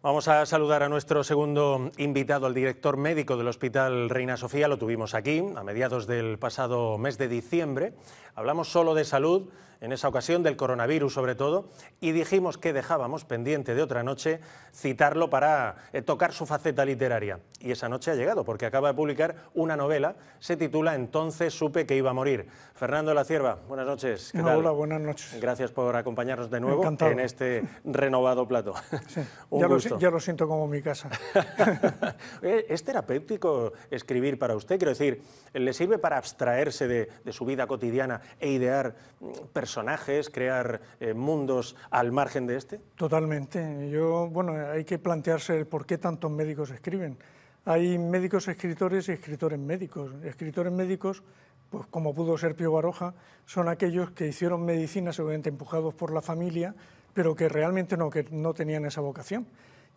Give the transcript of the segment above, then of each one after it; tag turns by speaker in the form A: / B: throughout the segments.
A: Vamos a saludar a nuestro segundo invitado, ...al director médico del Hospital Reina Sofía. Lo tuvimos aquí a mediados del pasado mes de diciembre. Hablamos solo de salud, en esa ocasión del coronavirus sobre todo, y dijimos que dejábamos pendiente de otra noche citarlo para eh, tocar su faceta literaria. Y esa noche ha llegado, porque acaba de publicar una novela, se titula Entonces supe que iba a morir. Fernando La Cierva, buenas noches. ¿qué tal? Hola, buenas noches. Gracias por acompañarnos de nuevo en este renovado plato. Un ya, gusto. Lo, ya
B: lo siento como mi casa.
A: ¿Es terapéutico escribir para usted? Quiero decir, ¿le sirve para abstraerse de, su vida cotidiana e idear mm, personajes, crear eh, mundos al margen de este?
B: Totalmente. Yo, bueno, hay que plantearse por qué tantos médicos escriben. Hay médicos escritores y escritores médicos. Escritores médicos, pues como pudo ser Pío Baroja, son aquellos que hicieron medicina seguramente empujados por la familia, pero que realmente no, que no tenían esa vocación.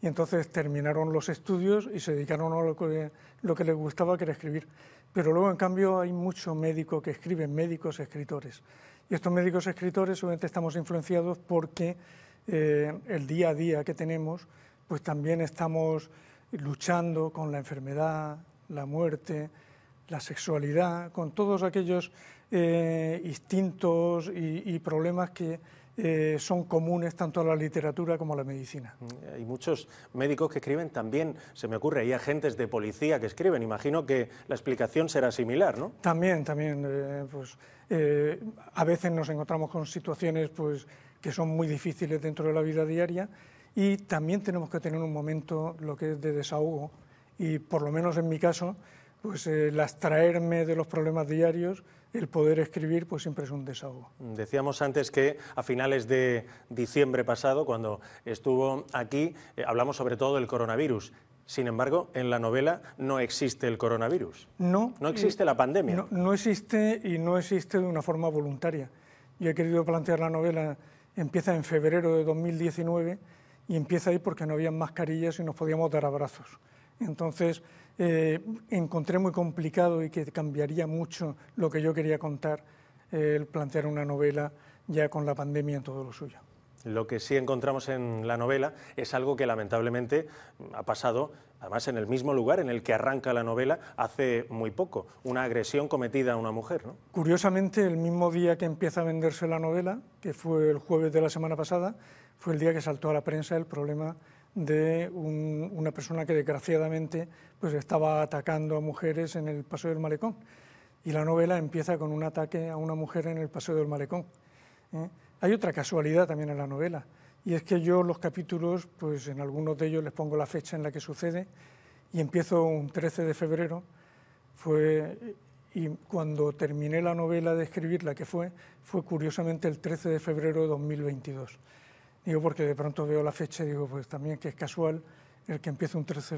B: Y entonces terminaron los estudios y se dedicaron a lo que, les gustaba, que era escribir. Pero luego, en cambio, hay mucho médico que escriben, médicos, escritores. Y estos médicos escritores obviamente estamos influenciados porque eh, el día a día que tenemos, pues también estamos luchando con la enfermedad, la muerte, la sexualidad, con todos aquellos eh, instintos y problemas que eh, son comunes tanto a la literatura como a la medicina.
A: Mm, hay muchos médicos que escriben también, se me ocurre, hay agentes de policía que escriben. Imagino que la explicación será similar, ¿no?
B: También, también. Eh, pues, eh, a veces nos encontramos con situaciones pues, que son muy difíciles dentro de la vida diaria y también tenemos que tener un momento lo que es de desahogo y por lo menos en mi caso pues eh, el abstraerme de los problemas diarios, el poder escribir pues siempre es un desahogo.
A: Decíamos antes que a finales de diciembre pasado, cuando estuvo aquí, eh, hablamos sobre todo del coronavirus. Sin embargo, en la novela no existe el coronavirus.
B: No. No existe la pandemia. No, existe y no existe de una forma voluntaria. Yo he querido plantear la novela, empieza en febrero de 2019 y empieza ahí porque no había mascarillas y nos podíamos dar abrazos. Entonces, eh, encontré muy complicado y que cambiaría mucho lo que yo quería contar, eh, el plantear una novela ya con la pandemia en todo lo suyo.
A: Lo que sí encontramos en la novela es algo que lamentablemente ha pasado, además en el mismo lugar en el que arranca la novela hace muy poco, una agresión cometida a una mujer.
B: Curiosamente, el mismo día que empieza a venderse la novela, que fue el jueves de la semana pasada, fue el día que saltó a la prensa el problema de una persona que desgraciadamente pues, estaba atacando a mujeres en el Paseo del Malecón. Y la novela empieza con un ataque a una mujer en el Paseo del Malecón. ¿eh? Hay otra casualidad también en la novela, y es que yo los capítulos, pues en algunos de ellos les pongo la fecha en la que sucede, y empiezo un 13 de febrero, y cuando terminé la novela de escribirla, que fue, fue curiosamente el 13 de febrero de 2022. Digo porque de pronto veo la fecha y digo, pues también que es casual el que empiece un 13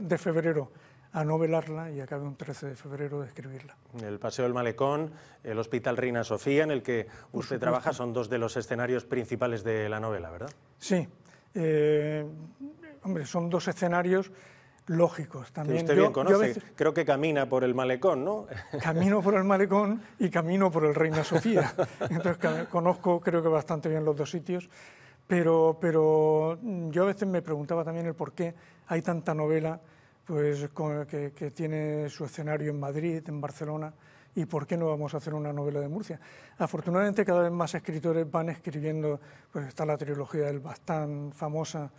B: de febrero, a novelarla y acabe un 13 de febrero de escribirla.
A: El Paseo del Malecón, el Hospital Reina Sofía, en el que usted trabaja, son dos de los escenarios principales de la novela, ¿verdad?
B: Sí. Eh, hombre, son dos escenarios lógicos también. Que usted yo, bien conoce,
A: creo que camina por el Malecón, ¿no? Camino por
B: el Malecón y camino por el Reina Sofía.
A: Entonces
B: conozco, creo que bastante bien los dos sitios. Pero, mm, yo a veces me preguntaba también el por qué hay tanta novela pues, que, tiene su escenario en Madrid, en Barcelona, y por qué no vamos a hacer una novela de Murcia. Afortunadamente cada vez más escritores van escribiendo, pues está la trilogía del Bastán famosa,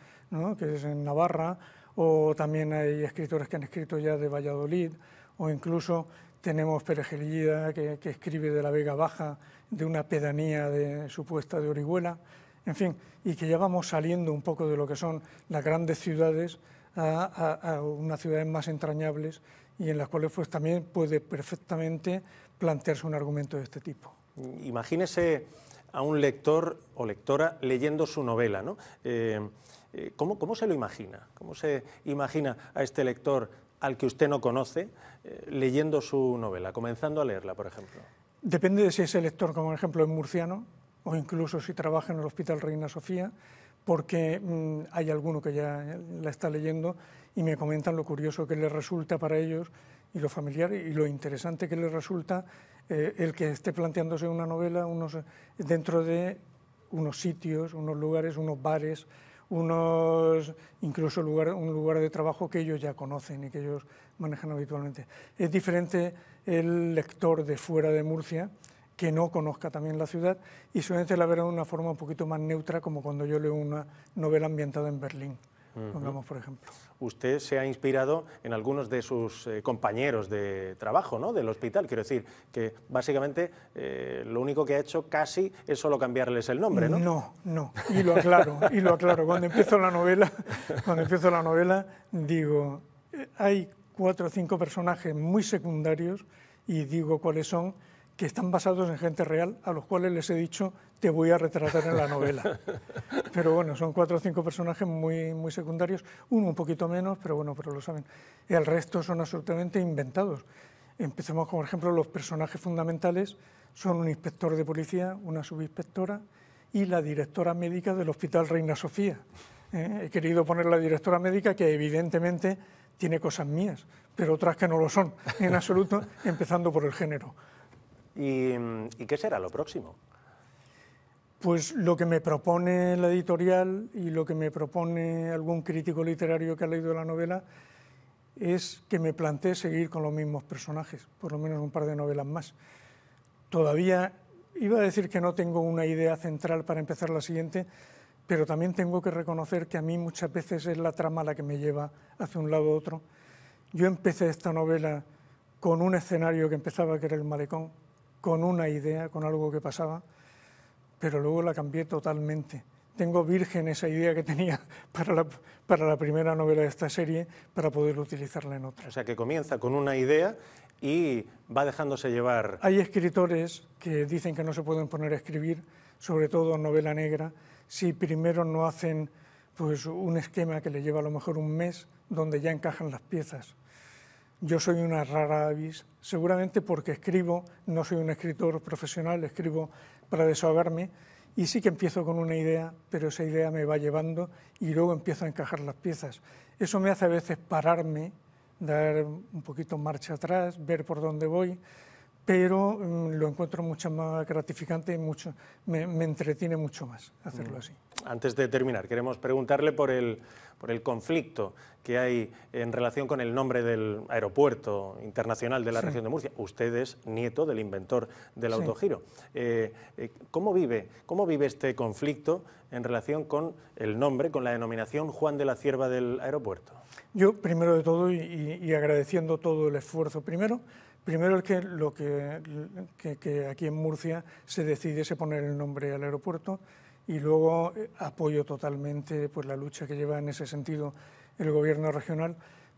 B: que es en Navarra, o también hay escritores que han escrito ya de Valladolid, o incluso tenemos Pere que, que escribe de la Vega Baja, de una pedanía supuesta de Orihuela en fin, y que ya vamos saliendo un poco de lo que son las grandes ciudades a, unas ciudades más entrañables y en las cuales pues también puede perfectamente plantearse un argumento de este tipo.
A: Imagínese a un lector o lectora leyendo su novela, ¿no? Eh, eh, ¿cómo, se lo imagina? ¿Cómo se imagina a este lector al que usted no conoce eh, leyendo su novela, comenzando a leerla, por ejemplo?
B: Depende de si ese lector, como por ejemplo, es murciano, o incluso si trabaja en el Hospital Reina Sofía, porque mm, hay alguno que ya la está leyendo y me comentan lo curioso que les resulta para ellos y lo familiar y lo interesante que les resulta eh, el que esté planteándose una novela dentro de unos sitios, unos lugares, unos bares, unos incluso un lugar de trabajo que ellos ya conocen y que ellos manejan habitualmente. Es diferente el lector de fuera de Murcia que no conozca también la ciudad y suelen ver de una forma un poquito más neutra, como cuando yo leo una novela ambientada en Berlín, por ejemplo.
A: Usted se ha inspirado en algunos de sus eh, compañeros de trabajo, ¿no? Del hospital, quiero decir, que básicamente eh, lo único que ha hecho casi es solo cambiarles el nombre, ¿no? No, no, y lo aclaro, y lo aclaro. Cuando empiezo la novela,
B: cuando empiezo la novela, digo, eh, hay cuatro o cinco personajes muy secundarios y digo cuáles son que están basados en gente real, a los cuales les he dicho, te voy a retratar en la novela. Pero bueno, son cuatro o cinco personajes muy, muy secundarios, uno un poquito menos, pero bueno, pero lo saben. El resto son absolutamente inventados. Empecemos con, por ejemplo, los personajes fundamentales son un inspector de policía, una subinspectora y la directora médica del Hospital Reina Sofía. ¿eh? he querido poner la directora médica que evidentemente tiene cosas mías, pero otras que no lo son en absoluto,
A: empezando por el género. Mm, ¿Y, qué será lo próximo?
B: Pues lo que me propone la editorial y lo que me propone algún crítico literario que ha leído la novela es que me planteé seguir con los mismos personajes, por lo menos un par de novelas más. Todavía iba a decir que no tengo una idea central para empezar la siguiente, pero también tengo que reconocer que a mí muchas veces es la trama la que me lleva hacia un lado u otro. Yo empecé esta novela con un escenario que empezaba que era el malecón, con una idea, con algo que pasaba, pero luego la cambié totalmente. Tengo virgen esa idea que tenía para la, primera novela de esta serie para poder utilizarla en otra.
A: O sea, que comienza con una idea y va dejándose llevar. Hay
B: escritores que dicen que no se pueden poner a escribir, sobre todo novela negra, si primero no hacen pues, un esquema que le lleva a lo mejor un mes donde ya encajan las piezas yo soy una rara avis, seguramente porque escribo, no soy un escritor profesional, escribo para desahogarme y sí que empiezo con una idea, pero esa idea me va llevando y luego empiezo a encajar las piezas. Eso me hace a veces pararme, dar un poquito marcha atrás, ver por dónde voy, pero mm, lo encuentro mucho más gratificante y mucho, me, entretiene mucho más hacerlo mm. así.
A: Antes de terminar, queremos preguntarle por el, por el conflicto que hay en relación con el nombre del aeropuerto internacional de la región de Murcia. Usted es nieto del inventor del autogiro. Eh, eh, ¿cómo, vive, ¿Cómo vive este conflicto en relación con el nombre, con la denominación Juan de la Cierva del aeropuerto?
B: Yo, primero de todo, y agradeciendo todo el esfuerzo, primero, Primero es que, lo que, aquí en Murcia se decidiese poner el nombre al aeropuerto y luego eh, apoyo totalmente pues, la lucha que lleva en ese sentido el gobierno regional,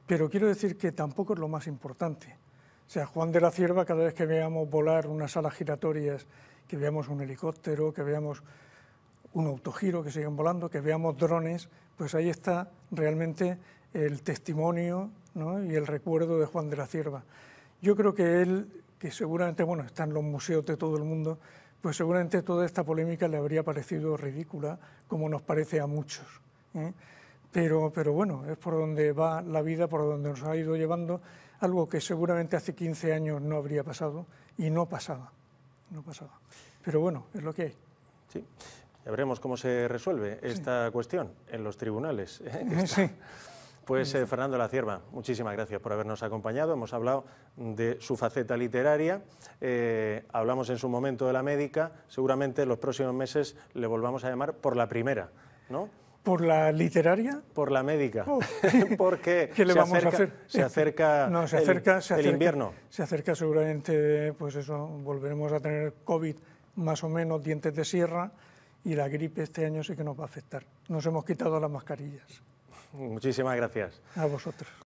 B: pero quiero decir que tampoco es lo más importante. O sea, Juan de la Cierva, cada vez que veamos volar unas alas giratorias, que veamos un helicóptero, que veamos un autogiro que siguen volando, que veamos drones, pues ahí está realmente el testimonio y el recuerdo de Juan de la Cierva. Yo creo que él, que seguramente, bueno, está en los museos de todo el mundo, pues seguramente toda esta polémica le habría parecido ridícula, como nos parece a muchos. ¿eh? Pero, bueno, es por donde va la vida, por donde nos ha ido llevando, algo que seguramente hace 15 años no habría pasado y no pasaba. No pasaba. Pero bueno, es lo que hay. Sí.
A: Ya veremos cómo se resuelve esta cuestión en los tribunales. ¿eh? Sí. Pues eh, Fernando La Cierva, muchísimas gracias por habernos acompañado. Hemos hablado de su faceta literaria, eh, hablamos en su momento de la médica, seguramente en los próximos meses le volvamos a llamar por la primera, ¿no? ¿Por la literaria? Por la médica. Porque ¿Qué le a hacer? Se acerca, no, se acerca, se acerca, el, invierno. Se
B: acerca seguramente, pues eso, volveremos a tener COVID más o menos, dientes de sierra, y la gripe este año sí que nos va a afectar. Nos hemos quitado las mascarillas.
A: Muchísimas gracias.
B: A vosotros.